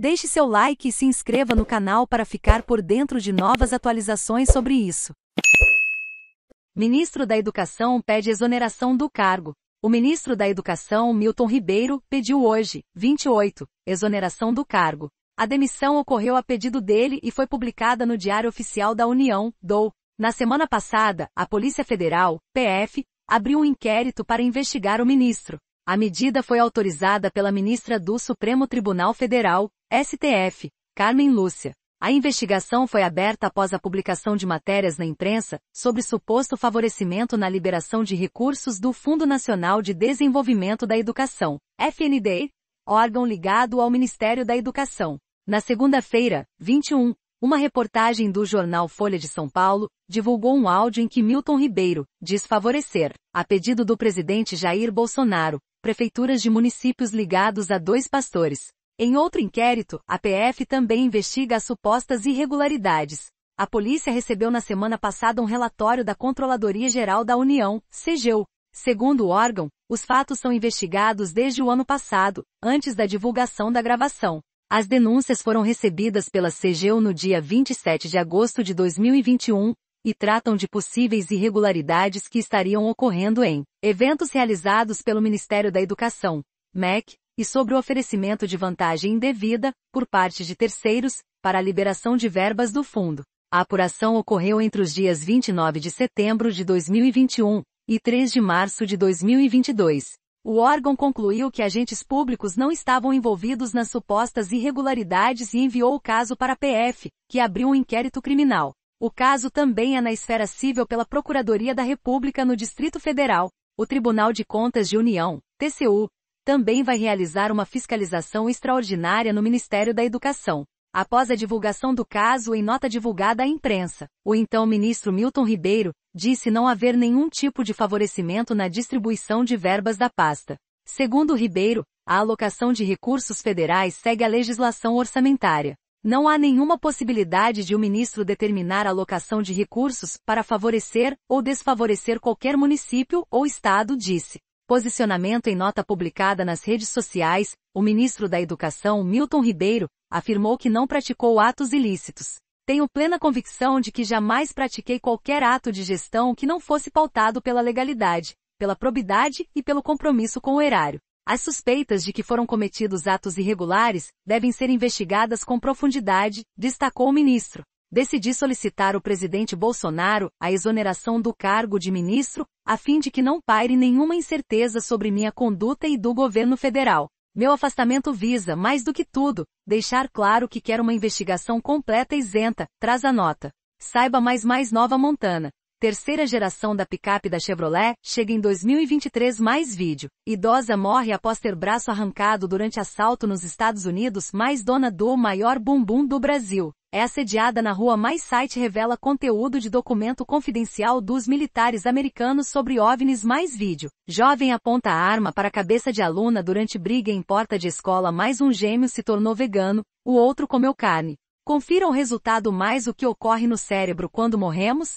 Deixe seu like e se inscreva no canal para ficar por dentro de novas atualizações sobre isso. Ministro da Educação pede exoneração do cargo. O ministro da Educação, Milton Ribeiro, pediu hoje, 28, exoneração do cargo. A demissão ocorreu a pedido dele e foi publicada no Diário Oficial da União, DOU. Na semana passada, a Polícia Federal, PF, abriu um inquérito para investigar o ministro. A medida foi autorizada pela ministra do Supremo Tribunal Federal, STF, Carmen Lúcia. A investigação foi aberta após a publicação de matérias na imprensa sobre suposto favorecimento na liberação de recursos do Fundo Nacional de Desenvolvimento da Educação, (FND), órgão ligado ao Ministério da Educação. Na segunda-feira, 21, uma reportagem do jornal Folha de São Paulo divulgou um áudio em que Milton Ribeiro diz favorecer, a pedido do presidente Jair Bolsonaro, prefeituras de municípios ligados a dois pastores. Em outro inquérito, a PF também investiga as supostas irregularidades. A polícia recebeu na semana passada um relatório da Controladoria Geral da União, CGU. Segundo o órgão, os fatos são investigados desde o ano passado, antes da divulgação da gravação. As denúncias foram recebidas pela CGU no dia 27 de agosto de 2021, e tratam de possíveis irregularidades que estariam ocorrendo em eventos realizados pelo Ministério da Educação, MEC, e sobre o oferecimento de vantagem indevida, por parte de terceiros, para a liberação de verbas do fundo. A apuração ocorreu entre os dias 29 de setembro de 2021 e 3 de março de 2022. O órgão concluiu que agentes públicos não estavam envolvidos nas supostas irregularidades e enviou o caso para a PF, que abriu um inquérito criminal. O caso também é na esfera civil pela Procuradoria da República no Distrito Federal. O Tribunal de Contas de União, TCU, também vai realizar uma fiscalização extraordinária no Ministério da Educação. Após a divulgação do caso em nota divulgada à imprensa, o então ministro Milton Ribeiro disse não haver nenhum tipo de favorecimento na distribuição de verbas da pasta. Segundo Ribeiro, a alocação de recursos federais segue a legislação orçamentária. Não há nenhuma possibilidade de o um ministro determinar a alocação de recursos para favorecer ou desfavorecer qualquer município ou estado, disse. Posicionamento em nota publicada nas redes sociais, o ministro da Educação, Milton Ribeiro, afirmou que não praticou atos ilícitos. Tenho plena convicção de que jamais pratiquei qualquer ato de gestão que não fosse pautado pela legalidade, pela probidade e pelo compromisso com o erário. As suspeitas de que foram cometidos atos irregulares devem ser investigadas com profundidade, destacou o ministro. Decidi solicitar ao presidente Bolsonaro a exoneração do cargo de ministro, a fim de que não paire nenhuma incerteza sobre minha conduta e do governo federal. Meu afastamento visa, mais do que tudo, deixar claro que quero uma investigação completa e isenta, traz a nota. Saiba mais mais Nova Montana terceira geração da picape da Chevrolet, chega em 2023 mais vídeo. Idosa morre após ter braço arrancado durante assalto nos Estados Unidos, mais dona do maior bumbum do Brasil. É assediada na rua mais site revela conteúdo de documento confidencial dos militares americanos sobre OVNIs mais vídeo. Jovem aponta arma para cabeça de aluna durante briga em porta de escola mais um gêmeo se tornou vegano, o outro comeu carne. Confira o resultado mais o que ocorre no cérebro quando morremos?